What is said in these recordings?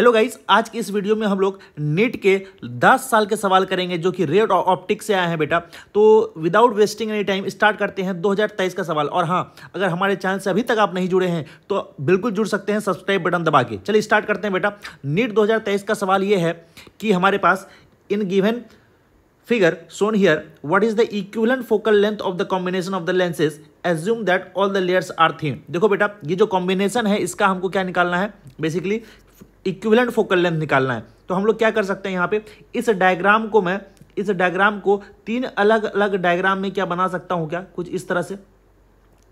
hello guys आज की इस वीडियो में हम लोग नीट के 10 साल के सवाल करेंगे जो कि रेड ऑप्टिक से आए हैं बेटा तो without wasting any time start करते हैं 2023 का सवाल और हाँ अगर हमारे चैनल से अभी तक आप नहीं जुड़े हैं तो बिल्कुल जुड़ सकते हैं सब्सक्राइब बटन दबा के चलिए स्टार्ट करते हैं बेटा नीट दो का सवाल ये है कि हमारे पास in given figure shown here what is the equivalent focal length of the combination of the lenses assume that all the layers are thin देखो बेटा ये जो कॉम्बिनेशन है इसका हमको क्या निकालना है बेसिकली इक्विवेलेंट फोकल लेंथ निकालना है तो हम लोग क्या कर सकते हैं यहाँ पे इस डायग्राम को मैं इस डायग्राम को तीन अलग अलग डायग्राम में क्या बना सकता हूँ क्या कुछ इस तरह से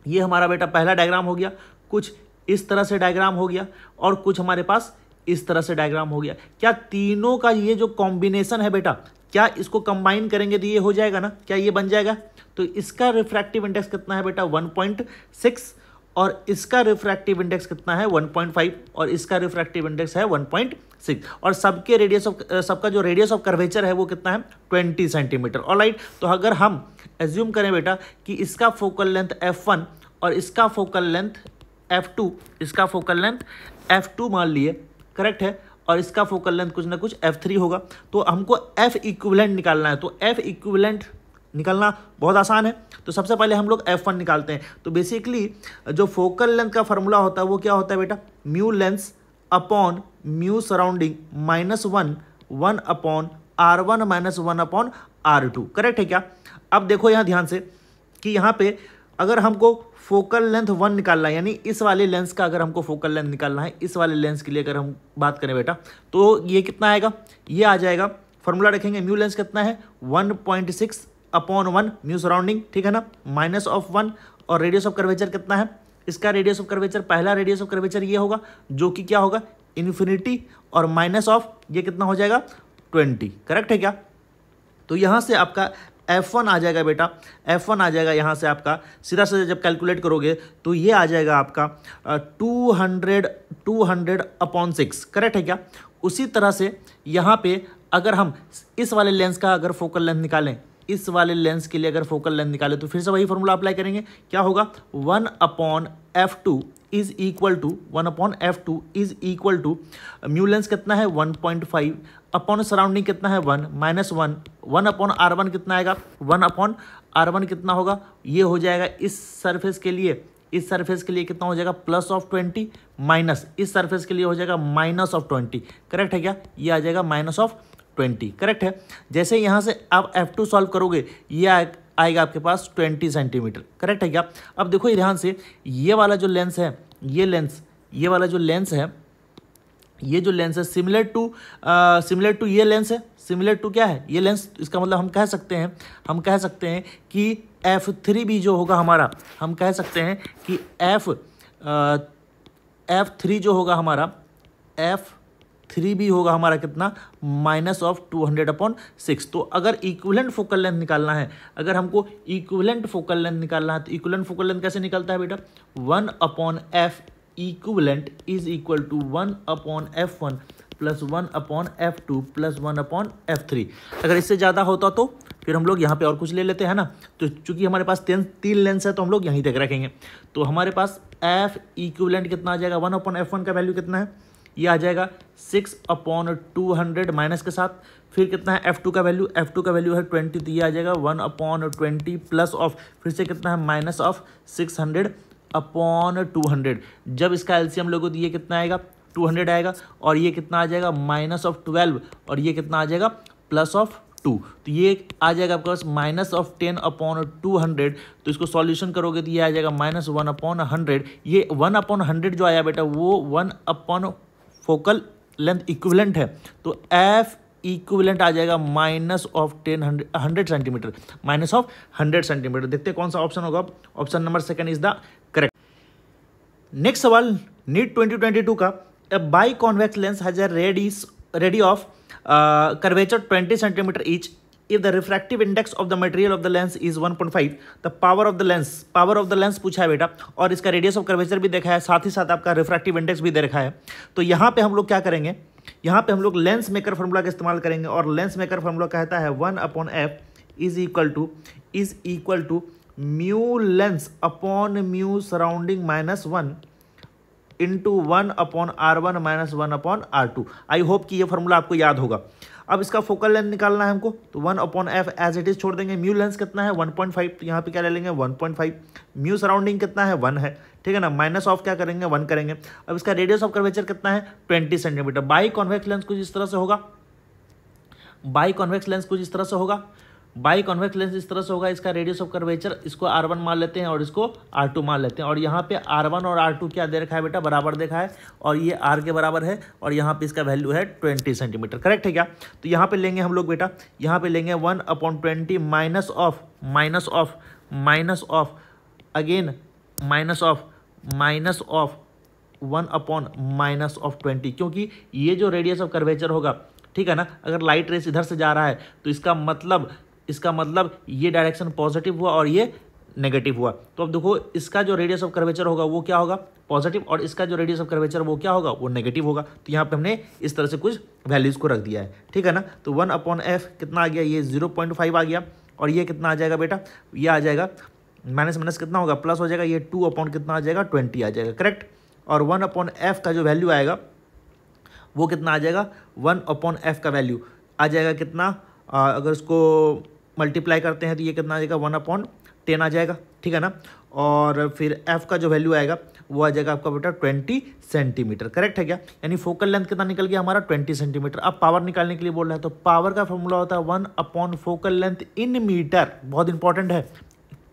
ये हमारा बेटा पहला डायग्राम हो गया कुछ इस तरह से डायग्राम हो गया और कुछ हमारे पास इस तरह से डायग्राम हो गया क्या तीनों का ये जो कॉम्बिनेशन है बेटा क्या इसको कंबाइन करेंगे तो ये हो जाएगा ना क्या ये बन जाएगा तो इसका रिफ्रैक्टिव इंडेक्स कितना है बेटा 1.6 और इसका रिफ्रैक्टिव इंडेक्स कितना है 1.5 और इसका रिफ्रैक्टिव इंडेक्स है 1.6 और सबके रेडियस ऑफ सबका जो रेडियस ऑफ कर्वेचर है वो कितना है 20 सेंटीमीटर और राइट तो अगर हम एज्यूम करें बेटा कि इसका फोकल लेंथ f1 और इसका फोकल लेंथ f2 इसका फोकल लेंथ f2 मान लिए करेक्ट है और इसका फोकल लेंथ कुछ ना कुछ f3 होगा तो हमको f इक्विवेलेंट निकालना है तो f इक्विवेलेंट निकलना बहुत आसान है तो सबसे पहले हम लोग एफ वन निकालते हैं तो बेसिकली जो फोकल लेंथ का फार्मूला होता है वो क्या होता है बेटा mu lens upon mu surrounding minus one one upon R one minus one upon R two correct है क्या अब देखो यहाँ ध्यान से कि यहाँ पे अगर हमको फोकल लेंथ वन निकालना है यानी इस वाले लेंस का अगर हमको फोकल लेंथ निकालना है इस वाले लेंस के लिए अगर हम बात करें बेटा तो ये कितना आएगा ये आ जाएगा फॉर्मूला रखेंगे म्यू लेंस कितना है one point six upon one mu surrounding ठीक है ना माइनस ऑफ वन और रेडियस ऑफ कर्वेचर कितना है इसका रेडियस ऑफ कर्वेचर पहला रेडियस ऑफ कर्वेचर ये होगा जो कि क्या होगा इन्फिनिटी और माइनस ऑफ ये कितना हो जाएगा ट्वेंटी करेक्ट है क्या तो यहाँ से आपका एफ वन आ जाएगा बेटा एफ वन आ जाएगा यहाँ से आपका सीधा सीधा जब कैलकुलेट करोगे तो ये आ जाएगा आपका two hundred two hundred upon six correct है क्या उसी तरह से यहाँ पे अगर हम इस वाले लेंस का अगर फोकल लेंथ निकालें इस वाले लेंस के लिए अगर फोकल लेंथ निकाले तो फिर से वही फॉर्मूला अप्लाई करेंगे क्या होगा one upon F two is equal to one upon F two is equal to mu lens कितना है one point five upon surrounding कितना है one minus one one upon R one कितना आएगा वन अपॉन आर वन कितना होगा ये हो जाएगा इस सरफेस के लिए इस सरफेस के लिए कितना हो जाएगा प्लस ऑफ ट्वेंटी माइनस इस सरफेस के लिए हो जाएगा माइनस ऑफ ट्वेंटी करेक्ट है क्या ये आ जाएगा माइनस ऑफ ट्वेंटी करेक्ट है जैसे यहाँ से आप एफ टू सॉल्व करोगे ये आ, आएगा आपके पास ट्वेंटी सेंटीमीटर करेक्ट है क्या अब देखो ध्यान से ये वाला जो लेंस है ये लेंस ये वाला जो लेंस है ये जो लेंस है सिमिलर टू सिमिलर टू ये लेंस है सिमिलर टू क्या है ये लेंस इसका मतलब हम कह सकते हैं हम कह सकते हैं कि एफ थ्री भी जो होगा हमारा हम कह सकते हैं कि एफ एफ थ्री जो होगा हमारा एफ थ्री भी होगा हमारा कितना minus of two hundred upon six तो अगर इक्वलेंट फोकल लेंथ निकालना है अगर हमको इक्विवेलेंट फोकल लेंथ निकालना है तो इक्वलेंट फोकल लेंथ कैसे निकलता है बेटा one upon F equivalent is equal to one upon F one plus one upon F two plus one upon F three अगर इससे ज़्यादा होता तो फिर हम लोग यहाँ पे और कुछ ले लेते हैं ना तो चूंकि हमारे पास तीन तीन लेंस है तो हम लोग यहीं तक रखेंगे तो हमारे पास एफ इक्वलेंट कितना आ जाएगा वन अपॉन एफ वन का वैल्यू कितना है ये आ जाएगा six upon two hundred minus के साथ फिर कितना है एफ टू का वैल्यू एफ टू का वैल्यू है ट्वेंटी तो ये आ जाएगा one upon twenty plus of फिर से कितना है minus of six hundred upon two hundred जब इसका एलसीएम लोगों तो ये कितना आएगा टू हंड्रेड आएगा और ये कितना आ जाएगा माइनस ऑफ ट्वेल्व और ये कितना आ जाएगा प्लस ऑफ टू तो ये आ जाएगा आपके पास minus of ten upon two hundred तो इसको सॉल्यूशन करोगे तो ये आ जाएगा माइनस वन अपॉन हंड्रेड ये वन अपॉन हंड्रेड जो आया बेटा वो one upon focal length equivalent है तो एफ इक्विवेलेंट आ जाएगा minus of ten hundred centimetre minus of hundred centimetre देखते हैं कौन सा ऑप्शन होगा option number second is the correct next सवाल नीट 2022 का a biconvex lens has a radius radii radii of curvature 20 centimetre each if the refractive index of the material of the lens is 1.5 the power of the lens power of the lens पूछा है बेटा और इसका radius of curvature भी देखा है साथ ही साथ आपका रिफ्रैक्टिव इंडेक्स भी दे रखा है तो यहाँ पे हम लोग क्या करेंगे यहाँ पे हम लोग लेंस मेकर फॉर्मूला का इस्तेमाल करेंगे और लेंस मेकर फॉर्मूला कहता है one upon F is equal to is equal to mu lens upon mu surrounding minus one into one upon R one minus one upon R two I hope कि ये formula आपको याद होगा अब इसका focal length निकालना है हमको तो one upon F as it is छोड़ देंगे म्यू लेंस कितना है वन पॉइंट फाइव तो यहाँ पे क्या ले लेंगे one point five mu surrounding कितना है वन है ठीक है ना माइनस ऑफ क्या करेंगे वन करेंगे अब इसका रेडियस ऑफ कर्वेचर कितना है twenty centimetre biconvex lens कुछ इस तरह से होगा बाई कॉन्वेक्स लेंस कुछ इस तरह से होगा बाई कॉन्वेक्स लेंस इस तरह से होगा इसका रेडियस ऑफ कर्वेचर इसको आर वन मान लेते हैं और इसको आर टू मान लेते हैं और यहाँ पे आर वन और आर टू क्या दे रखा है बेटा बराबर देखा है और ये आर के बराबर है और यहाँ पे इसका वैल्यू है ट्वेंटी सेंटीमीटर करेक्ट है क्या तो यहाँ पे लेंगे हम लोग बेटा यहाँ पे लेंगे one upon twenty minus of minus of minus of again minus of minus of one upon minus of twenty क्योंकि ये जो रेडियस ऑफ कर्वेचर होगा ठीक है ना अगर लाइट रेस इधर से जा रहा है तो इसका मतलब इसका मतलब ये डायरेक्शन पॉजिटिव हुआ और ये नेगेटिव हुआ तो अब देखो इसका जो रेडियस ऑफ कर्वेचर होगा वो क्या होगा पॉजिटिव और इसका जो रेडियस ऑफ कर्वेचर वो क्या होगा वो नेगेटिव होगा तो यहाँ पे हमने इस तरह से कुछ वैल्यूज़ को रख दिया है ठीक है ना तो वन अपॉन एफ कितना आ गया ये जीरो पॉइंट फाइव आ गया और ये कितना आ जाएगा बेटा ये आ जाएगा माइनस माइनस कितना होगा प्लस हो जाएगा ये टू अपॉन कितना आ जाएगा ट्वेंटी आ जाएगा करेक्ट और वन अपॉन एफ का जो वैल्यू आएगा वो कितना आ जाएगा वन अपॉन एफ का वैल्यू आ जाएगा कितना आ, अगर इसको मल्टीप्लाई करते हैं तो ये कितना आ जाएगा वन अपॉन टेन आ जाएगा ठीक है ना और फिर एफ का जो वैल्यू आएगा वो आ जाएगा आपका बेटा ट्वेंटी सेंटीमीटर करेक्ट है क्या यानी फोकल लेंथ कितना निकल गया हमारा ट्वेंटी सेंटीमीटर अब पावर निकालने के लिए बोल रहा है तो पावर का फॉर्मूला होता है one upon focal length in metre बहुत इंपॉर्टेंट है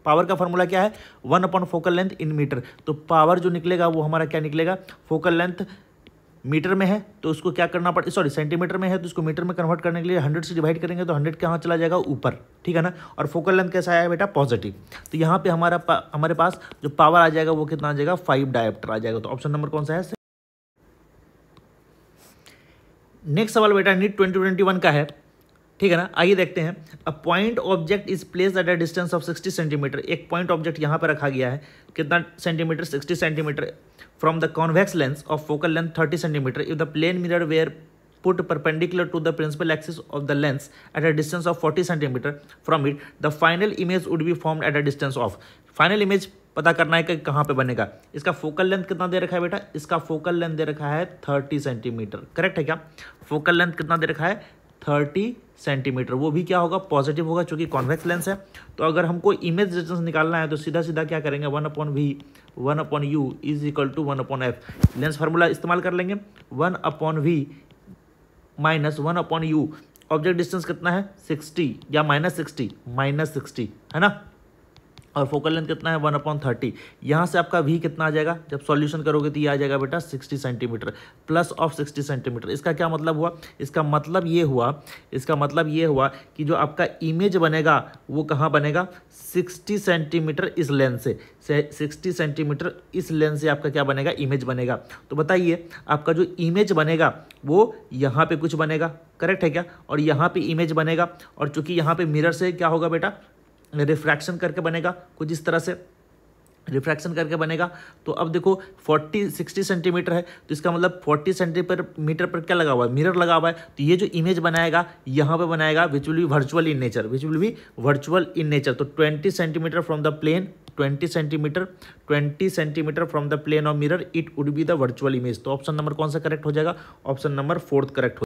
पावर का फॉर्मूला क्या है one upon focal length in metre तो पावर जो निकलेगा वो हमारा क्या निकलेगा फोकल लेंथ मीटर में है तो उसको क्या करना पड़ेगा सॉरी सेंटीमीटर में है तो उसको मीटर में कन्वर्ट करने के लिए हंड्रेड से डिवाइड करेंगे तो हंड्रेड के यहाँ चला जाएगा ऊपर ठीक है ना और फोकल लेंथ कैसा आया बेटा पॉजिटिव तो यहाँ पे हमारा हमारे पास जो पावर आ जाएगा वो कितना आ जाएगा फाइव डायप्टर आ जाएगा तो ऑप्शन नंबर कौन सा है नेक्स्ट सवाल बेटा नीट ट्वेंटी ट्वेंटी वन का है ठीक है ना आइए देखते हैं a point object is place at a distance of sixty centimetre एक पॉइंट ऑब्जेक्ट यहाँ पर रखा गया है कितना centimetre sixty centimetre from the convex lens of focal length 30 cm if the plane mirror were put perpendicular to the principal axis of the lens at a distance of 40 cm from it the final image would be formed at a distance of final image पता करना है कि कहाँ पे बनेगा इसका focal length कितना दे रखा है बेटा इसका फोकल लेंथ दे रखा है 30 सेंटीमीटर करेक्ट है क्या फोकल लेंथ कितना दे रखा है थर्टी सेंटीमीटर वो भी क्या होगा पॉजिटिव होगा चूंकि कॉन्वेक्स लेंस है तो अगर हमको इमेज डिस्टेंस निकालना है तो सीधा सीधा क्या करेंगे one upon V one upon U is equal to one upon F lens formula इस्तेमाल कर लेंगे one upon V minus one upon U object distance कितना है सिक्सटी या माइनस सिक्सटी माइनस सिक्सटी है ना और फोकल लेंथ कितना है वन अपॉन थर्टी यहाँ से आपका वी कितना आ जाएगा जब सॉल्यूशन करोगे तो ये आ जाएगा बेटा sixty centimetre plus of sixty centimetre इसका क्या मतलब हुआ इसका मतलब ये हुआ इसका मतलब ये हुआ कि जो आपका इमेज बनेगा वो कहाँ बनेगा सिक्सटी सेंटीमीटर इस लेंथ से सिक्सटी सेंटीमीटर इस लेंथ से आपका क्या बनेगा इमेज बनेगा तो बताइए आपका जो इमेज बनेगा वो यहाँ पर कुछ बनेगा करेक्ट है क्या और यहाँ पर इमेज बनेगा और चूंकि यहाँ पर मिरर से क्या होगा बेटा रिफ्रैक्शन करके बनेगा कुछ इस तरह से रिफ्रैक्शन करके बनेगा तो अब देखो 40 60 सेंटीमीटर है तो इसका मतलब 40 सेंटीमीटर पर क्या लगा हुआ है मिरर लगा हुआ है तो ये जो इमेज बनाएगा यहाँ पे बनाएगा which will be virtual in nature which will be virtual in nature तो 20 centimetre from the plane 20 centimetre 20 centimetre from the plane of mirror it would be the virtual image तो ऑप्शन नंबर कौन सा correct हो जाएगा option number fourth correct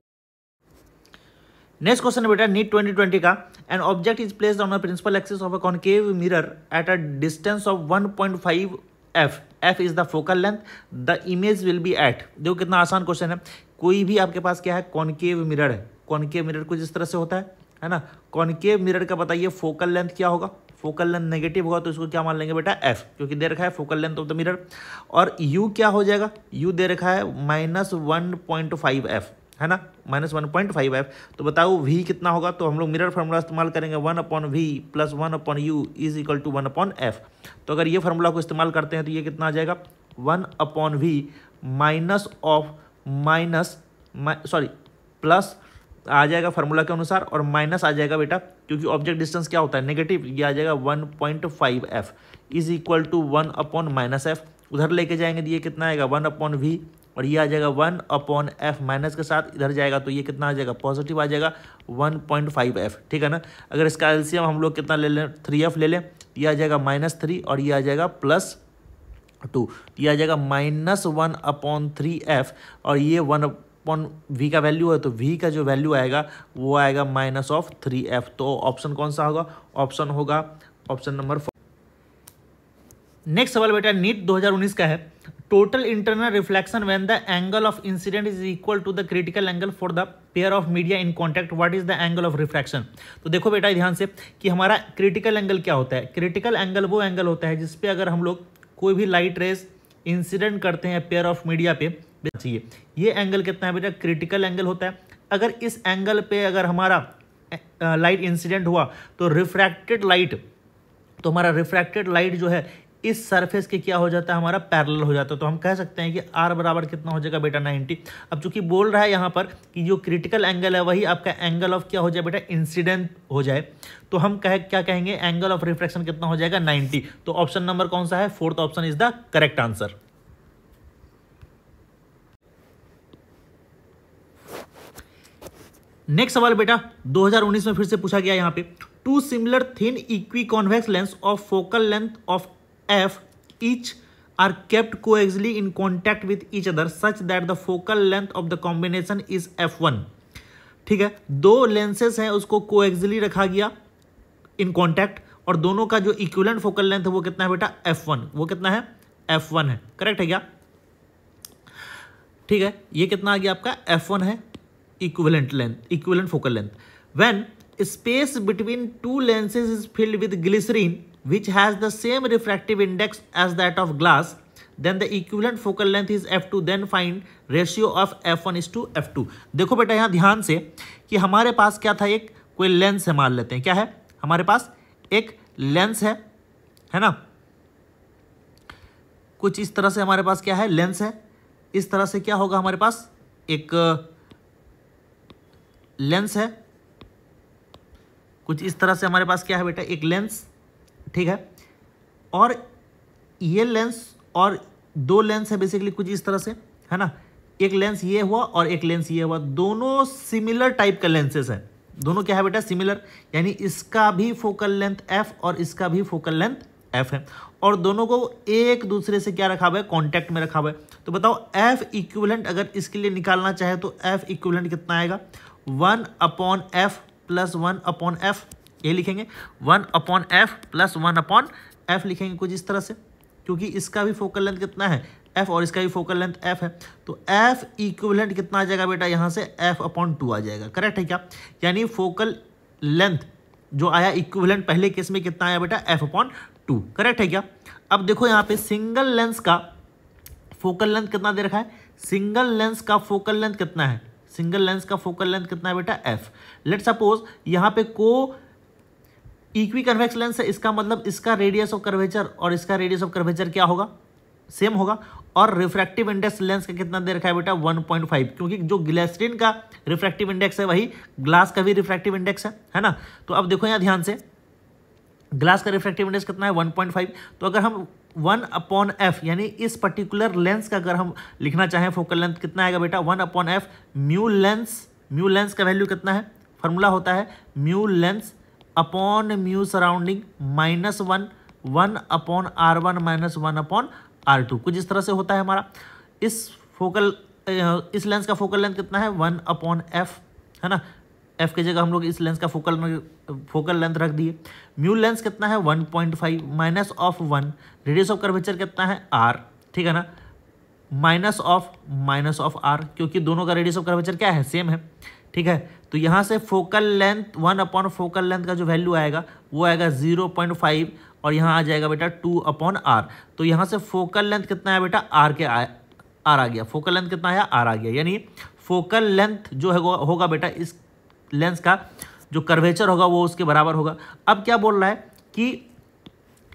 next question है बेटा NEET 2020 का an object is placed on a principal axis of a concave mirror at a distance of 1.5 F F is the focal length the image will be at देखो कितना आसान question है कोई भी आपके पास क्या है कॉन्केव मिरर है कॉन्केव मिरर कुछ इस तरह से होता है है ना कॉन्केव मिरर का बताइए फोकल लेंथ क्या होगा फोकल लेंथ नेगेटिव होगा तो इसको क्या मान लेंगे बेटा एफ क्योंकि दे रखा है focal length of the mirror और यू क्या हो जाएगा यू दे रखा है minus one point five F है ना minus one point five F तो बताओ वी कितना होगा तो हम लोग मिरर फार्मूला इस्तेमाल करेंगे one upon V plus one upon U is equal to one upon F तो अगर ये फार्मूला को इस्तेमाल करते हैं तो ये कितना आ जाएगा one upon V minus of minus sorry plus आ जाएगा फार्मूला के अनुसार और माइनस आ जाएगा बेटा क्योंकि ऑब्जेक्ट डिस्टेंस क्या होता है नेगेटिव ये आ जाएगा one point five F is equal to one upon minus F उधर लेके जाएंगे तो ये कितना आएगा वन अपॉन वी और ये आ जाएगा वन अपॉन एफ माइनस के साथ इधर जाएगा तो ये कितना आ जाएगा पॉजिटिव आ जाएगा वन पॉइंट फाइव एफ ठीक है ना अगर इसका एल्सियम हम लोग कितना ले लें थ्री एफ ले लें ये आ जाएगा माइनस थ्री और ये आ जाएगा प्लस टू ये आ जाएगा minus one upon three F और ये वन अपॉन वी का वैल्यू है तो वी का जो वैल्यू आएगा वो आएगा माइनस ऑफ थ्री एफ तो ऑप्शन कौन सा होगा ऑप्शन होगा ऑप्शन नंबर फोर नेक्स्ट सवाल बेटा नीट 2019 का है total internal reflection when the angle of incident is equal to the critical angle for the pair of media in contact what is the angle of reflection तो देखो बेटा ध्यान से कि हमारा क्रिटिकल एंगल क्या होता है क्रिटिकल एंगल वो एंगल होता है जिसपे अगर हम लोग कोई भी लाइट रेस इंसिडेंट करते हैं पेयर ऑफ मीडिया पे चाहिए ये एंगल कितना है बेटा क्रिटिकल एंगल होता है अगर इस एंगल पे अगर हमारा लाइट इंसिडेंट हुआ तो रिफ्रैक्टेड लाइट तो हमारा रिफ्रैक्टेड लाइट जो है इस सरफेस के क्या हो जाता है हमारा पैरेलल हो जाता है तो हम कह सकते हैं कि आर बराबर कितना हो जाएगा बेटा 90 अब चूंकि बोल रहा है यहाँ पर कि जो क्रिटिकल एंगल है वही आपका एंगल ऑफ क्या हो जाए बेटा इंसिडेंट हो जाए तो हम कह क्या कहेंगे एंगल ऑफ रिफ्लेक्शन कितना हो जाएगा नाइन्टी तो ऑप्शन नंबर कौन सा है fourth option is the correct answer next सवाल बेटा 2019 में फिर से पूछा गया यहाँ पे two similar thin equiconvex lens of focal length of are kept को kept in contact with each other such that the focal length of the combination is F one ठीक है दो लेंसेस हैं उसको कोएक्सिली रखा गया इन कॉन्टैक्ट और दोनों का जो इक्वलेंट फोकल लेंथ है वो कितना है बेटा एफ वन वो कितना है एफ वन है करेक्ट है क्या ठीक है ये कितना आ गया आपका एफ वन है equivalent length equivalent focal length when space between two lenses is filled with glycerine which has the same refractive index as that of glass then the equivalent focal length is f2 then find ratio of f1 is to f2 देखो बेटा यहाँ ध्यान से कि हमारे पास क्या था एक कोई लेंस है मान लेते हैं क्या है हमारे पास एक लेंस है है ना कुछ इस तरह से हमारे पास क्या है लेंस है इस तरह से क्या होगा हमारे पास एक लेंस है कुछ इस तरह से हमारे पास क्या है बेटा एक लेंस ठीक है और ये लेंस और दो लेंस है बेसिकली कुछ इस तरह से है ना एक लेंस ये हुआ और एक लेंस ये हुआ दोनों सिमिलर टाइप का लेंसेज है दोनों क्या है बेटा सिमिलर यानी इसका भी फोकल लेंथ एफ और इसका भी फोकल लेंथ एफ है और दोनों को एक दूसरे से क्या रखा हुआ है कॉन्टैक्ट में रखा हुआ है तो बताओ एफ इक्विवेलेंट अगर इसके लिए निकालना चाहे तो एफ इक्विवेलेंट कितना आएगा one upon F plus one upon F ये लिखेंगे one upon F plus one upon F लिखेंगे कुछ इस तरह से क्योंकि इसका भी फोकल लेंथ कितना है एफ और इसका भी फोकल लेंथ एफ है तो एफ इक्विवेलेंट कितना आ जाएगा बेटा यहाँ से एफ अपॉन टू आ जाएगा करेक्ट है क्या यानी फोकल लेंथ जो आया इक्विवेलेंट पहले केस में कितना आया बेटा एफ अपॉन टू करेक्ट है क्या अब देखो यहाँ पे सिंगल लेंस का फोकल लेंथ कितना दे रखा है सिंगल लेंस का फोकल लेंथ कितना है सिंगल लेंस का फोकल लेंथ कितना है बेटा एफ लेट सपोज यहाँ पे को इक्वी कन्वेक्स लेंस है इसका मतलब इसका रेडियस ऑफ कर्वेचर और इसका रेडियस ऑफ कर्वेचर क्या होगा सेम होगा और रिफ्रैक्टिव इंडेक्स लेंस का कितना दे रखा है बेटा 1.5 क्योंकि जो ग्लेस्ट्रीन का रिफ्रैक्टिव इंडेक्स है वही ग्लास का भी रिफ्रैक्टिव इंडेक्स है है ना तो अब देखो यहाँ ध्यान से ग्लास का रिफ्रैक्टिव इंडेक्स कितना है 1.5 तो अगर हम वन अपॉन एफ यानी इस पर्टिकुलर लेंस का अगर हम लिखना चाहें फोकल लेंथ कितना आएगा बेटा one upon F mu lens mu lens का वैल्यू कितना है फॉर्मूला होता है mu lens upon mu surrounding minus one one upon R one minus one upon R two कुछ इस तरह से होता है हमारा इस फोकल इस लेंस का फोकल लेंथ कितना है वन अपॉन एफ है ना एफ की जगह हम लोग इस लेंस का फोकल फोकल लेंथ रख दिए म्यू लेंस कितना है one point five minus of one radius of curvature कितना है आर ठीक है ना minus of minus of R क्योंकि दोनों का रेडियस ऑफ कर्वेचर क्या है सेम है ठीक है तो यहाँ से focal length one upon focal length का जो वैल्यू आएगा वो आएगा जीरो पॉइंट फाइव और यहाँ आ जाएगा बेटा टू अपॉन आर तो यहाँ से फोकल लेंथ कितना है बेटा आर के आर आ गया फोकल लेंथ कितना है आर आ गया यानी फोकल लेंथ जो है होगा बेटा इस लेंस का जो कर्वेचर होगा वो उसके बराबर होगा अब क्या बोल रहा है कि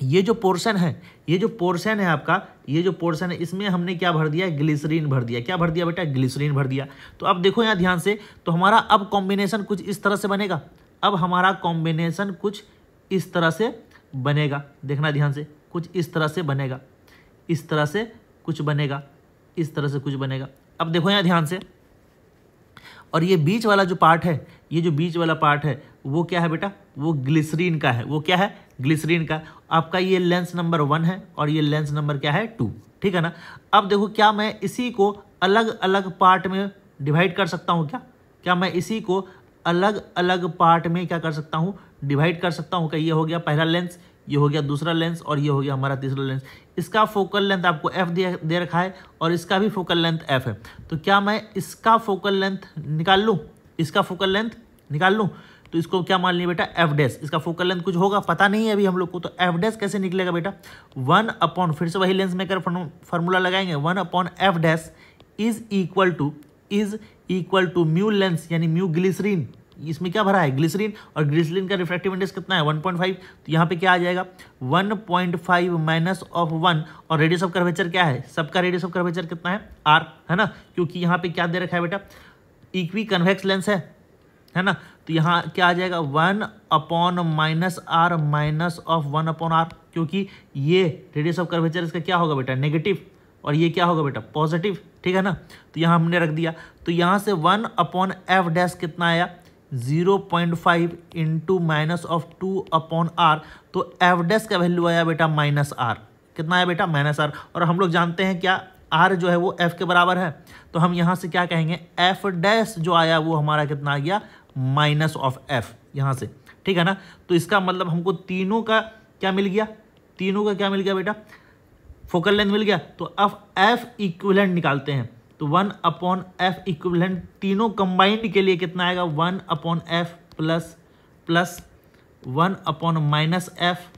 ये जो पोर्शन है ये जो पोर्शन है आपका ये जो पोर्शन है इसमें हमने क्या भर दिया ग्लिसरीन भर दिया क्या भर दिया बेटा ग्लिसरीन भर दिया तो अब देखो यहाँ ध्यान से तो हमारा अब कॉम्बिनेशन कुछ इस तरह से बनेगा अब हमारा कॉम्बिनेशन कुछ इस तरह से बनेगा देखना ध्यान से कुछ इस तरह से बनेगा इस तरह से कुछ बनेगा इस तरह से कुछ बनेगा अब देखो यहाँ ध्यान से और ये बीच वाला जो पार्ट है ये जो बीच वाला पार्ट है वो क्या है बेटा वो ग्लिसरीन का है वो क्या है ग्लिसरीन का आपका ये लेंस नंबर वन है और ये लेंस नंबर क्या है टू ठीक है ना अब देखो क्या मैं इसी को अलग अलग पार्ट में डिवाइड कर सकता हूँ क्या क्या मैं इसी को अलग अलग पार्ट में क्या कर सकता हूँ डिवाइड कर सकता हूँ क्या ये हो गया पहला लेंस ये हो गया दूसरा लेंस और ये हो गया हमारा तीसरा लेंस इसका फोकल लेंथ आपको एफ दे रखा है और इसका भी फोकल लेंथ एफ है तो क्या मैं इसका फोकल लेंथ निकाल लूँ इसका फोकल लेंथ निकाल लूँ तो इसको क्या मान लिया बेटा एफ डैस इसका फोकल लेंथ कुछ होगा पता नहीं है अभी हम लोग को तो एफ डैस कैसे निकलेगा बेटा वन अपॉन फिर से वही लेंस मेकर फॉर्मूला लगाएंगे one upon F dash is equal to is equal to mu lens यानी म्यू ग्लिसरीन इसमें क्या भरा है ग्लिसरीन और ग्लिसरीन का रिफ्रैक्टिव इंडेक्स कितना है 1.5 तो यहाँ पे क्या आ जाएगा 1.5 माइनस ऑफ वन और रेडियस ऑफ कर्वेचर क्या है सबका रेडियस ऑफ कर्वेचर कितना है आर है ना क्योंकि यहाँ पे क्या दे रखा है बेटा इक्वी कन्वेक्स लेंस है है ना तो यहाँ क्या आ जाएगा one upon minus R minus of one upon R क्योंकि ये रेडियस ऑफ कर्वेचर इसका क्या होगा बेटा नेगेटिव और ये क्या होगा बेटा पॉजिटिव ठीक है ना तो यहाँ हमने रख दिया तो यहाँ से वन अपॉन एफ डैश कितना आया zero point five into minus of two upon R तो एफ डैश का वैल्यू आया बेटा माइनस आर कितना आया बेटा माइनस आर और हम लोग जानते हैं क्या आर जो है वो एफ के बराबर है तो हम यहाँ से क्या कहेंगे एफ डैश जो आया वो हमारा कितना आ गया माइनस ऑफ एफ यहाँ से ठीक है ना तो इसका मतलब हमको तीनों का क्या मिल गया तीनों का क्या मिल गया बेटा फोकल लेंथ मिल गया तो अब एफ इक्विवेलेंट निकालते हैं तो वन अपॉन एफ इक्विवेलेंट तीनों कंबाइंड के लिए कितना आएगा one upon F plus plus one upon minus F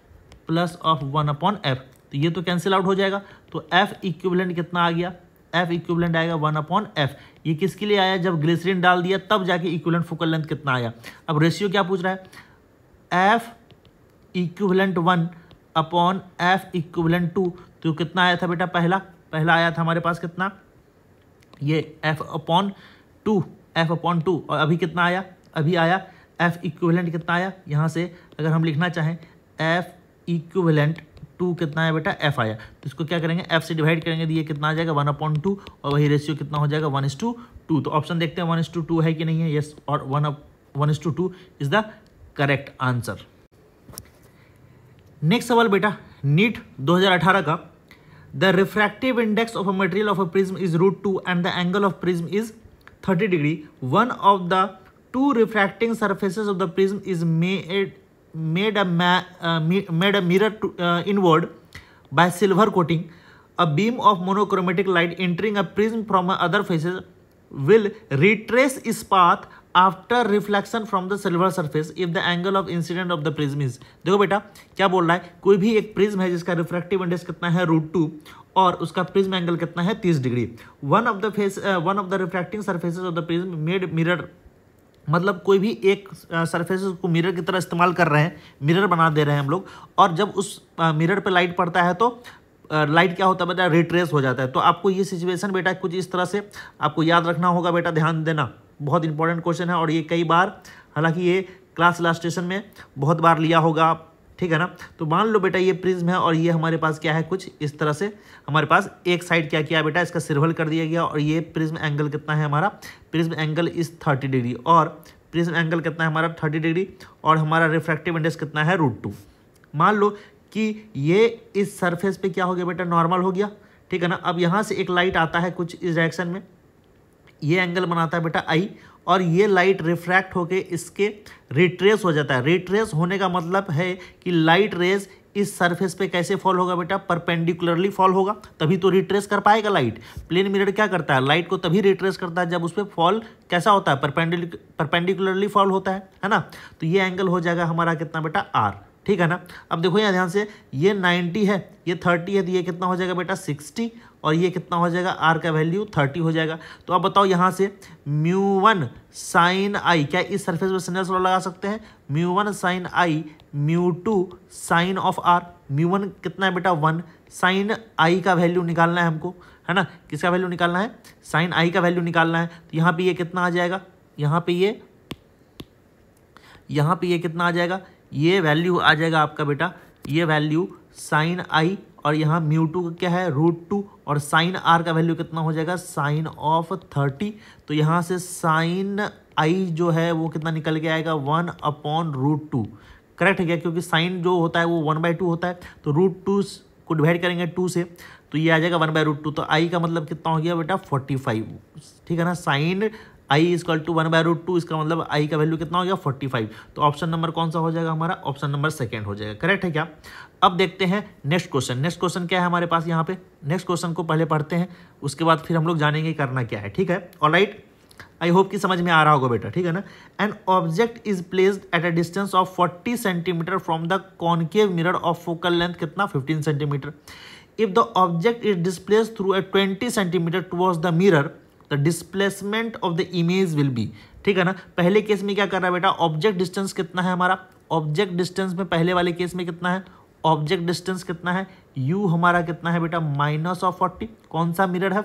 plus of one upon F तो ये तो कैंसिल आउट हो जाएगा तो एफ इक्विवेलेंट कितना आ गया एफ इक्वलेंट आएगा वन अपॉन एफ ये किसके लिए आया जब ग्लिसरीन डाल दिया तब जाके इक्वलेंट फोकल लेंथ कितना आया अब रेशियो क्या पूछ रहा है F equivalent one upon F equivalent two तो कितना आया था बेटा पहला पहला आया था हमारे पास कितना ये F upon two F upon two और अभी कितना आया अभी आया एफ इक्वलेंट कितना आया यहाँ से अगर हम लिखना चाहें एफ इक्वलेंट टू कितना है बेटा एफ आया तो इसको क्या करेंगे एफ से डिवाइड करेंगे तो ये कितना आ जाएगा वन अपॉइंट टू और वही रेशियो कितना हो जाएगा वन इस टू टू तो ऑप्शन देखते हैं वन इस टू टू है कि नहीं है यस और one up one is two two is the correct answer next सवाल बेटा नीट 2018 का the refractive index of a material of a prism is root two and the angle of prism is 30 degree one of the two refracting surfaces of the prism is made made a, uh, made a mirror to, uh, inward by silver coating, a beam of monochromatic light entering a prism from other faces will retrace its path after reflection from the silver surface if the angle of incident of the prism is देखो बेटा क्या बोल रहा है कोई भी एक prism है जिसका रिफ्रैक्टिव इंडेक्स कितना है रूट टू और उसका प्रिज्म एंगल कितना है तीस degree one of the face one of the refracting surfaces of the prism made mirror मतलब कोई भी एक सरफेस को मिरर की तरह इस्तेमाल कर रहे हैं मिरर बना दे रहे हैं हम लोग और जब उस मिरर पे लाइट पड़ता है तो लाइट क्या होता है बेटा रिट्रेस हो जाता है तो आपको ये सिचुएशन बेटा कुछ इस तरह से आपको याद रखना होगा बेटा ध्यान देना बहुत इंपॉर्टेंट क्वेश्चन है और ये कई बार हालांकि ये क्लास लास्ट में बहुत बार लिया होगा ठीक है ना तो मान लो बेटा ये प्रिज्म है और ये हमारे पास क्या है कुछ इस तरह से हमारे पास एक साइड क्या किया बेटा इसका सिरवल कर दिया गया और ये प्रिज्म एंगल कितना है हमारा prism angle is thirty degree और प्रिज्म एंगल कितना है हमारा थर्टी डिग्री और हमारा रिफ्रैक्टिव इंडेक्स कितना है रूट टू मान लो कि ये इस सरफेस पे क्या हो गया बेटा नॉर्मल हो गया ठीक है ना अब यहाँ से एक लाइट आता है कुछ इस डायरेक्शन में ये एंगल बनाता है बेटा आई और ये लाइट रिफ्रैक्ट होके इसके रिट्रेस हो जाता है रिट्रेस होने का मतलब है कि लाइट रेज इस सरफेस पे कैसे फॉल होगा बेटा परपेंडिकुलरली फॉल होगा तभी तो रिट्रेस कर पाएगा लाइट प्लेन मिरर क्या करता है लाइट को तभी रिट्रेस करता है जब उस पर फॉल कैसा होता है परपेंडिकुलरली फॉल होता है है ना तो ये एंगल हो जाएगा हमारा कितना बेटा आर ठीक है ना अब देखो यहाँ ध्यान से ये 90 है ये 30 है तो ये कितना हो जाएगा बेटा सिक्सटी और ये कितना हो जाएगा आर का वैल्यू थर्टी हो जाएगा तो अब बताओ यहाँ से म्यू वन साइन आई क्या इस सरफेस पर सिनेस लॉ लगा सकते हैं mu one sine i mu two sine of r mu one कितना है बेटा वन साइन आई का वैल्यू निकालना है हमको है ना किसका वैल्यू निकालना है साइन आई का वैल्यू निकालना है तो यहाँ पर ये कितना आ जाएगा यहाँ पर ये यहाँ पर ये कितना आ जाएगा ये वैल्यू आ जाएगा आपका बेटा ये वैल्यू साइन आई और यहाँ म्यू टू क्या है रूट टू और साइन आर का वैल्यू कितना हो जाएगा साइन ऑफ थर्टी तो यहाँ से साइन आई जो है वो कितना निकल के आएगा one upon root two correct है क्या क्योंकि साइन जो होता है वो वन बाई टू होता है तो रूट टू को डिवाइड करेंगे टू से तो ये आ जाएगा वन बाय रूट टू तो आई का मतलब कितना हो गया बेटा फोर्टी फाइव ठीक है ना sine i is equal to one by root two इसका मतलब आई का वैल्यू कितना हो गया फोर्टी फाइव तो ऑप्शन नंबर कौन सा हो जाएगा हमारा ऑप्शन नंबर सेकेंड हो जाएगा करेक्ट है क्या अब देखते हैं नेक्स्ट क्वेश्चन नेक्स्ट क्वेश्चन क्या है हमारे पास यहाँ पे नेक्स्ट क्वेश्चन को पहले पढ़ते हैं उसके बाद फिर हम लोग जानेंगे करना क्या है ठीक है ऑल राइट आई होप कि समझ में आ रहा होगा बेटा ठीक है ना an object is placed at a distance of forty centimetre from the concave mirror of focal length कितना fifteen centimetre if the object is displace through a twenty centimetre towards the mirror the displacement of the image will be ठीक है ना पहले case में क्या कर रहा है बेटा ऑब्जेक्ट डिस्टेंस कितना है हमारा ऑब्जेक्ट डिस्टेंस में पहले वाले केस में कितना है ऑब्जेक्ट डिस्टेंस कितना है यू हमारा कितना है बेटा माइनस ऑफ फोर्टी कौन सा मिरर है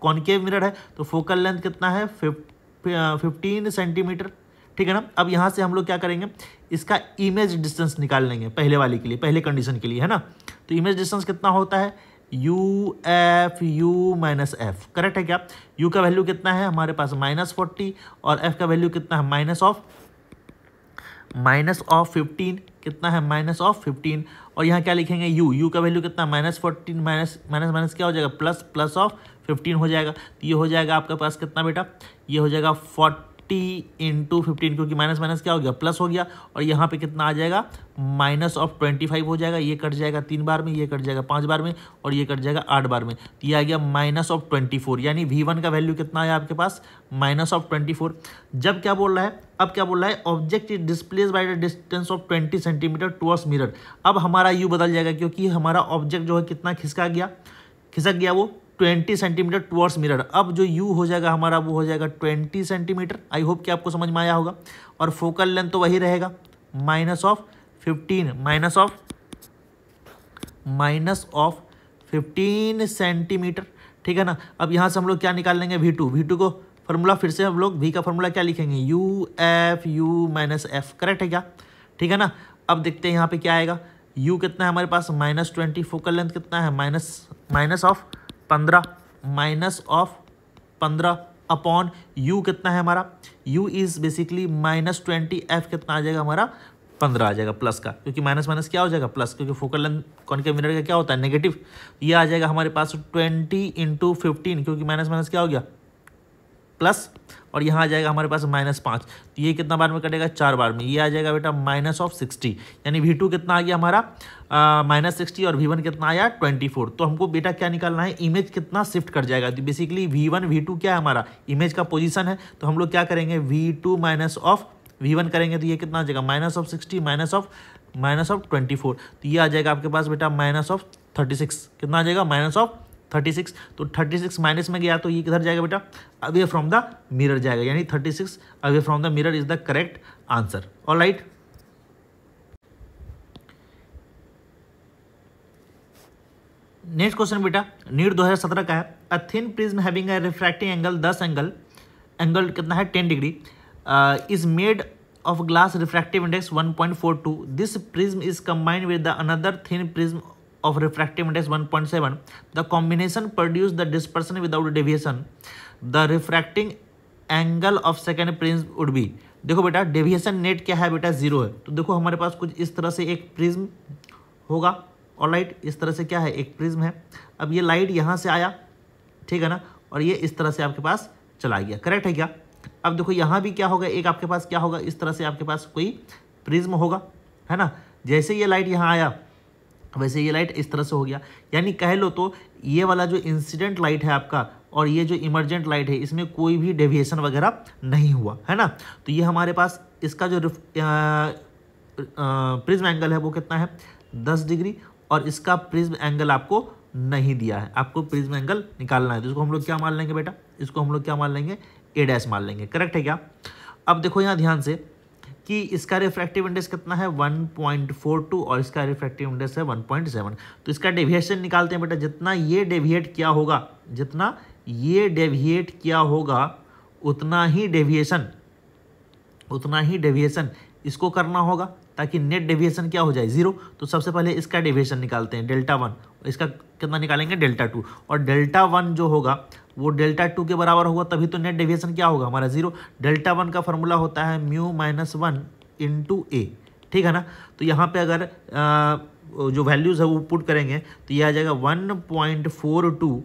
कॉनकेव मिरर है तो फोकल लेंथ कितना है फिफ्टीन सेंटीमीटर ठीक है ना अब यहाँ से हम लोग क्या करेंगे इसका इमेज डिस्टेंस निकाल लेंगे पहले वाले के लिए पहले कंडीशन के लिए है ना तो इमेज डिस्टेंस कितना होता है u f u minus f correct है क्या यू का वैल्यू कितना है हमारे पास माइनस फोर्टी और एफ का वैल्यू कितना है minus of minus of fifteen कितना है माइनस ऑफ फिफ्टीन और यहाँ क्या लिखेंगे यू यू का वैल्यू कितना minus fourteen minus minus minus क्या हो जाएगा प्लस प्लस ऑफ फिफ्टीन हो जाएगा तो ये हो जाएगा आपके पास कितना बेटा ये हो जाएगा फोर्टी फिफ्टी इंटू फिफ्टीन क्योंकि माइनस माइनस क्या हो गया प्लस हो गया और यहाँ पे कितना आ जाएगा माइनस ऑफ ट्वेंटी फाइव हो जाएगा ये कट जाएगा तीन बार में ये कट जाएगा पाँच बार में और ये कट जाएगा आठ बार में तो ये आ गया माइनस ऑफ ट्वेंटी फोर यानी वी वन का वैल्यू कितना आया आपके पास माइनस ऑफ ट्वेंटी फोर जब क्या बोल रहा है अब क्या बोल रहा है object is displace by the distance of twenty centimetre towards mirror अब हमारा यू बदल जाएगा क्योंकि हमारा ऑब्जेक्ट जो है कितना खिसका गया खिसक गया वो ट्वेंटी सेंटीमीटर टुवर्ड्स मिरर अब जो यू हो जाएगा हमारा वो हो जाएगा ट्वेंटी सेंटीमीटर आई होप कि आपको समझ में आया होगा और फोकल लेंथ तो वही रहेगा minus of fifteen minus of minus of fifteen centimetre ठीक है ना अब यहाँ से हम लोग क्या निकाल लेंगे वी टू वी टू को फार्मूला फिर से हम लोग वी का फार्मूला क्या लिखेंगे u f u minus f correct है क्या ठीक है ना अब देखते हैं यहाँ पे क्या आएगा यू कितना है हमारे पास माइनस ट्वेंटी फोकल लेंथ कितना है माइनस माइनस ऑफ पंद्रह माइनस ऑफ पंद्रह अपॉन यू कितना है हमारा u is basically minus twenty f कितना आ जाएगा हमारा पंद्रह आ जाएगा प्लस का क्योंकि माइनस माइनस क्या हो जाएगा प्लस क्योंकि फोकल लेंथ कौन के मिनट का क्या होता है नेगेटिव ये आ जाएगा हमारे पास ट्वेंटी इंटू फिफ्टीन क्योंकि माइनस माइनस क्या हो गया प्लस और यहाँ आ जाएगा हमारे पास माइनस पाँच तो ये कितना बार में कटेगा चार बार में ये आ जाएगा बेटा माइनस ऑफ सिक्सटी यानी वी टू कितना आ गया हमारा माइनस सिक्सटी और वी वन कितना आया ट्वेंटी फोर तो हमको बेटा क्या निकालना है इमेज कितना शिफ्ट कर जाएगा तो basically v one v two क्या है हमारा इमेज का पोजिशन है तो हम लोग क्या करेंगे v two minus of v one करेंगे तो ये कितना आ जाएगा minus of sixty minus of minus of twenty four तो ये आ जाएगा आपके पास बेटा माइनस ऑफ थर्टी सिक्स कितना आ जाएगा माइनस ऑफ थर्टी सिक्स तो थर्टी सिक्स माइनस में गया तो ये किधर जाएगा बेटा अवे फ्रॉम द मिरर जाएगा यानी thirty six away from the mirror is the correct answer और राइट नेक्स्ट क्वेश्चन बेटा नीट 2017 का है a thin prism having a refracting angle 10 angle angle कितना है 10 degree is made of glass refractive index 1.42 this prism is combined with the another thin prism of refractive index 1.7 the combination produce the dispersion without deviation the refracting angle of second prism would be देखो बेटा deviation net क्या है बेटा zero है तो देखो हमारे पास कुछ इस तरह से एक प्रिज्म होगा और लाइट इस तरह से क्या है एक प्रिज्म है अब ये लाइट यहाँ से आया ठीक है ना और ये इस तरह से आपके पास चला गया करेक्ट है क्या अब देखो यहाँ भी क्या होगा एक आपके पास क्या होगा इस तरह से आपके पास कोई प्रिज्म होगा है ना जैसे ये लाइट यहाँ आया वैसे ये लाइट इस तरह से हो गया यानी कह लो तो ये वाला जो इंसिडेंट लाइट है आपका और ये जो इमरजेंट लाइट है इसमें कोई भी डेविएशन वगैरह नहीं हुआ है ना तो ये हमारे पास इसका जो प्रिज्म एंगल है वो कितना है दस डिग्री और इसका प्रिज्म एंगल आपको नहीं दिया है आपको प्रिज्म एंगल निकालना है तो इसको हम लोग क्या मान लेंगे बेटा इसको हम लोग क्या मान लेंगे ए डैश मान लेंगे करेक्ट है क्या अब देखो यहाँ ध्यान से कि इसका रिफ्रैक्टिव इंडेक्स कितना है 1.42 और इसका रिफ्रैक्टिव इंडेक्स है 1.7 तो इसका डेविएशन निकालते हैं बेटा जितना ये डेविएट किया होगा जितना ये डेविएट किया होगा उतना ही डेविएशन उतना ही डेविएशन इसको करना होगा ताकि नेट डेविएशन क्या हो जाए जीरो तो सबसे पहले इसका डेविएशन निकालते हैं डेल्टा वन इसका कितना निकालेंगे डेल्टा टू और डेल्टा वन जो होगा वो डेल्टा टू के बराबर होगा तभी तो नेट डेविएशन क्या होगा हमारा जीरो डेल्टा वन का फॉर्मूला होता है mu minus one into A ठीक है ना तो यहाँ पे अगर आ, जो वैल्यूज़ है वो पुट करेंगे तो ये आ जाएगा one point four two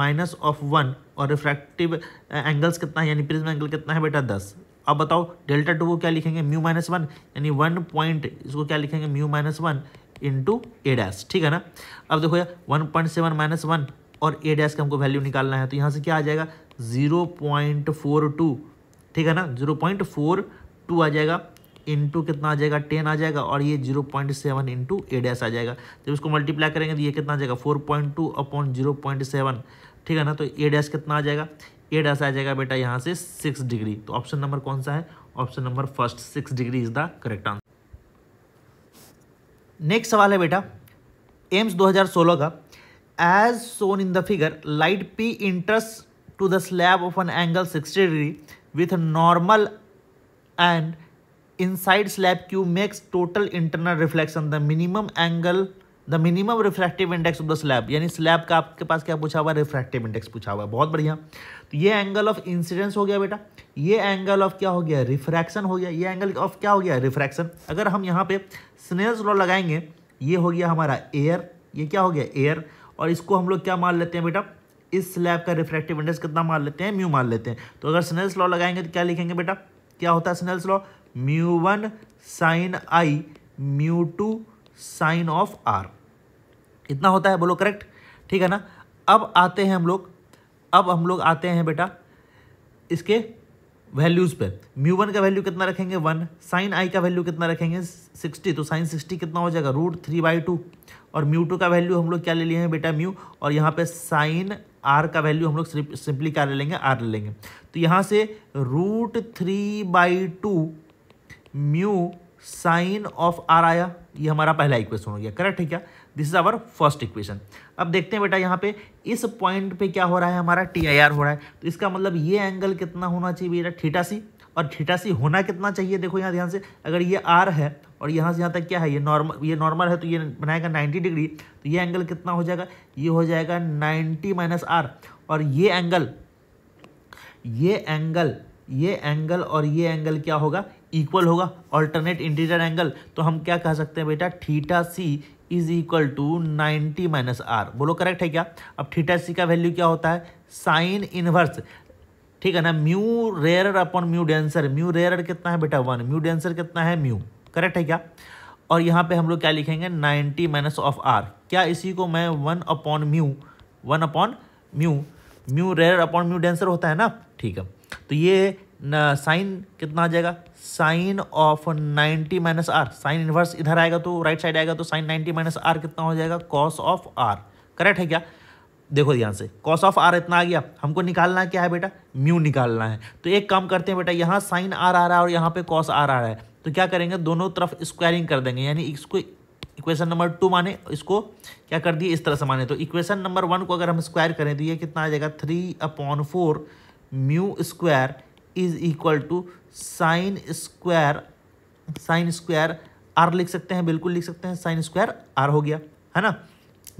minus of one और रिफ्रैक्टिव एंगल्स कितना है यानी प्रिज्म एंगल कितना है बेटा दस अब बताओ डेल्टा टू को क्या लिखेंगे म्यू माइनस वन यानी वन पॉइंट इसको क्या लिखेंगे mu minus one into A dash ठीक है ना अब देखो यार one point seven minus one और ए डैश का हमको वैल्यू निकालना है तो यहाँ से क्या आ जाएगा ज़ीरो पॉइंट फोर टू ठीक है ना ज़ीरो पॉइंट फोर टू आ जाएगा इंटू कितना आ जाएगा टेन आ जाएगा और ये zero point seven into A dash आ जाएगा जब इसको मल्टीप्लाई करेंगे तो ये कितना आ जाएगा four point two upon zero point seven ठीक है ना तो ए डैश कितना आ जाएगा ए डैश आ जाएगा बेटा यहाँ से सिक्स डिग्री तो ऑप्शन नंबर कौन सा है option number first six degree is the correct answer next सवाल है बेटा एम्स 2016 का as shown in the figure light p enters to the slab of an angle 60 degree with normal and inside slab Q makes total internal reflection the minimum angle the minimum refractive index of the slab यानी slab का आपके पास क्या पूछा हुआ है refractive index पूछा हुआ है बहुत बढ़िया तो ये एंगल ऑफ इंसिडेंस हो गया बेटा ये एंगल ऑफ क्या हो गया रिफ्रैक्शन हो गया ये एंगल ऑफ क्या हो गया रिफ्रैक्शन अगर हम यहाँ पे स्नेल्स लॉ लगाएंगे ये हो गया हमारा एयर ये क्या हो गया एयर और इसको हम लोग क्या मान लेते हैं बेटा इस स्लैब का रिफ्रैक्टिव इंडेक्स कितना मान लेते हैं म्यू मान लेते हैं तो अगर स्नेल्स लॉ लगाएंगे तो क्या लिखेंगे बेटा क्या होता है Snell's law mu one sine i mu two sine of r इतना होता है बोलो करेक्ट ठीक है ना अब आते हैं हम लोग अब हम लोग आते हैं बेटा इसके वैल्यूज पे म्यू वन का वैल्यू कितना रखेंगे वन साइन आई का वैल्यू कितना रखेंगे सिक्सटी तो साइन सिक्सटी कितना हो जाएगा रूट थ्री बाई टू और म्यू टू का वैल्यू हम लोग क्या ले लिए हैं बेटा म्यू और यहाँ पे साइन आर का वैल्यू हम लोग सिंपली क्या ले लेंगे आर ले लेंगे तो यहाँ से root three by two mu sine of r आया ये हमारा पहला इक्वेशन हो गया करेक्ट है क्या this is our first equation अब देखते हैं बेटा यहाँ पे इस पॉइंट पे क्या हो रहा है हमारा टी आई आर हो रहा है तो इसका मतलब ये एंगल कितना होना चाहिए बेटा थीटा सी और थीटा सी होना कितना चाहिए देखो यहाँ ध्यान से अगर ये आर है और यहाँ से यहाँ तक क्या है ये नॉर्मल ये नॉर्मल है तो ये बनाएगा 90 डिग्री तो ये एंगल कितना हो जाएगा ये हो जाएगा 90 माइनस आर और ये एंगल ये एंगल ये एंगल और ये एंगल क्या होगा इक्वल होगा ऑल्टरनेट इंटीरियर एंगल तो हम क्या कह सकते हैं बेटा theta c is equal to ninety minus r बोलो करेक्ट है क्या अब थीटा सी का वैल्यू क्या होता है साइन इनवर्स ठीक है ना mu rare upon mu denser mu rare कितना है बेटा वन म्यू डेंसर कितना है म्यू करेक्ट है क्या और यहाँ पे हम लोग क्या लिखेंगे नाइन्टी माइनस ऑफ आर क्या इसी को मैं one upon mu one upon mu mu rare upon mu denser होता है ना ठीक है तो ये साइन कितना आ जाएगा sine of 90 minus r sine inverse इधर आएगा तो राइट साइड आएगा तो साइन 90 माइनस आर कितना हो जाएगा कॉस ऑफ आर करेक्ट है क्या देखो ध्यान से कॉस ऑफ आर इतना आ गया हमको निकालना क्या है बेटा म्यू निकालना है तो एक काम करते हैं बेटा यहाँ साइन आर आ रहा है और यहाँ पे कॉस आर आ रहा है तो क्या करेंगे दोनों तरफ स्क्वायरिंग कर देंगे यानी इसको इक्वेशन नंबर टू माने इसको क्या कर दिए इस तरह से माने तो इक्वेशन नंबर वन को अगर हम स्क्वायर करें तो ये कितना आ जाएगा three upon four mu square is equal to sine square sine square r लिख सकते हैं बिल्कुल लिख सकते हैं साइन स्क्वायर आर हो गया है ना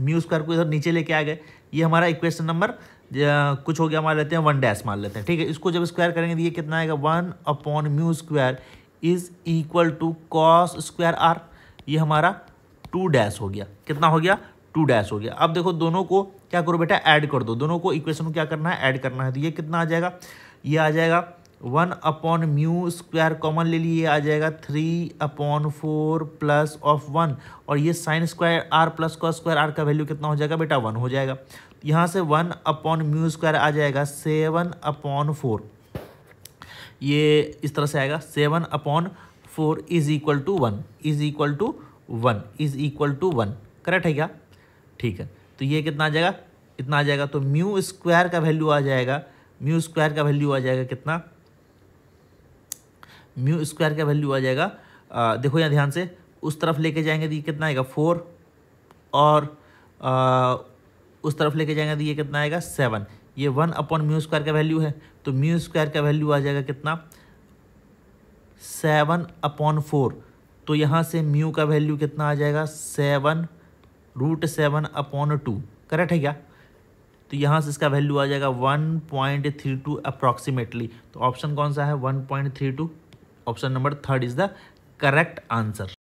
म्यू स्क्वायर को इधर नीचे लेके आ गए ये हमारा इक्वेशन नंबर कुछ हो गया मान लेते हैं वन डैश मान लेते हैं ठीक है इसको जब स्क्वायर करेंगे तो ये कितना आएगा one upon mu square is equal to cos square r ये हमारा टू डैश हो गया कितना हो गया टू डैश हो गया अब देखो दोनों को क्या करो बेटा ऐड कर दो दोनों को इक्वेशन को क्या करना है ऐड करना है तो ये कितना आ जाएगा ये आ जाएगा one upon mu square common ले लिए आ जाएगा three upon four plus of one और ये साइन स्क्वायर आर प्लस का स्क्वायर आर का वैल्यू कितना हो जाएगा बेटा वन हो जाएगा यहाँ से वन अपॉन म्यू स्क्वायर आ जाएगा सेवन अपॉन फोर ये इस तरह से आएगा seven upon four is equal to one is equal to one is equal to one correct है क्या ठीक है तो ये कितना आ जाएगा इतना आ जाएगा तो म्यू स्क्वायर का वैल्यू आ जाएगा म्यू स्क्वायर का वैल्यू आ जाएगा कितना म्यू स्क्वायर का वैल्यू आ जाएगा आ, देखो यहाँ ध्यान से उस तरफ लेके जाएंगे तो ये कितना आएगा फोर और आ, उस तरफ लेके जाएंगे तो ये कितना आएगा सेवन ये वन अपॉन म्यू स्क्वायर का वैल्यू है तो म्यू स्क्वायर का वैल्यू आ जाएगा कितना सेवन अपॉन फोर तो यहाँ से म्यू का वैल्यू कितना आ जाएगा seven root seven upon two correct है क्या तो यहाँ से इसका वैल्यू आ जाएगा one point three two approximately तो ऑप्शन कौन सा है one point three two option number third is the correct answer